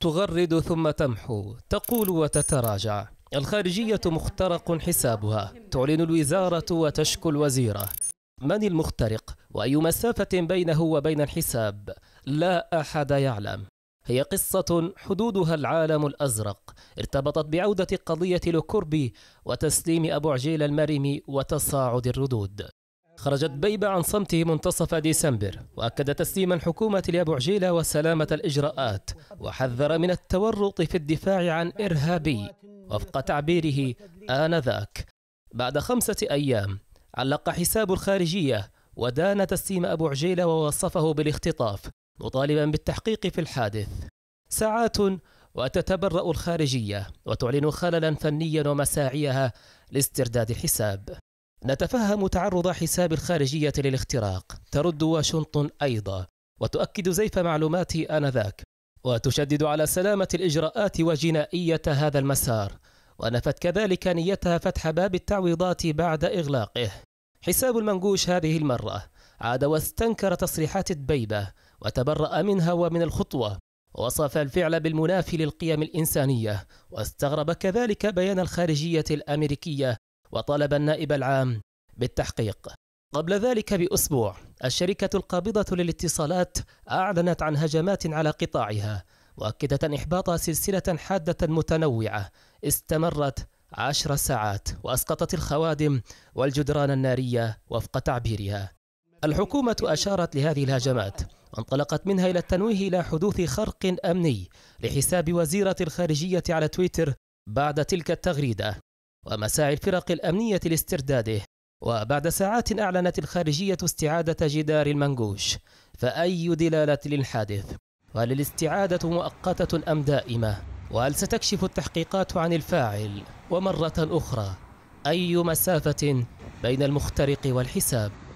تغرد ثم تمحو تقول وتتراجع الخارجية مخترق حسابها تعلن الوزارة وتشكو الوزيرة من المخترق وأي مسافة بينه وبين الحساب لا أحد يعلم هي قصة حدودها العالم الأزرق ارتبطت بعودة قضية لوكوربي وتسليم أبو عجيل المرمي وتصاعد الردود خرجت بيبة عن صمته منتصف ديسمبر وأكد تسليم الحكومة لأبو عجيلة وسلامة الإجراءات وحذر من التورط في الدفاع عن إرهابي وفق تعبيره آنذاك بعد خمسة أيام علق حساب الخارجية ودان تسليم أبو عجيلة ووصفه بالاختطاف مطالبا بالتحقيق في الحادث ساعات وتتبرأ الخارجية وتعلن خللا فنيا ومساعيها لاسترداد الحساب نتفهم تعرض حساب الخارجية للاختراق ترد واشنطن أيضا وتؤكد زيف معلومات آنذاك وتشدد على سلامة الإجراءات وجنائية هذا المسار ونفت كذلك نيتها فتح باب التعويضات بعد إغلاقه حساب المنقوش هذه المرة عاد واستنكر تصريحات الدبيبة وتبرأ منها ومن الخطوة ووصف الفعل بالمنافي للقيم الإنسانية واستغرب كذلك بيان الخارجية الأمريكية وطالب النائب العام بالتحقيق قبل ذلك بأسبوع الشركة القابضة للاتصالات أعلنت عن هجمات على قطاعها مؤكدة إحباط سلسلة حادة متنوعة استمرت عشر ساعات وأسقطت الخوادم والجدران النارية وفق تعبيرها الحكومة أشارت لهذه الهجمات وانطلقت منها إلى التنويه إلى حدوث خرق أمني لحساب وزيرة الخارجية على تويتر بعد تلك التغريدة ومساعي الفرق الأمنية لاسترداده وبعد ساعات أعلنت الخارجية استعادة جدار المنقوش فأي دلالة للحادث وهل الاستعادة مؤقتة أم دائمة وهل ستكشف التحقيقات عن الفاعل ومرة أخرى أي مسافة بين المخترق والحساب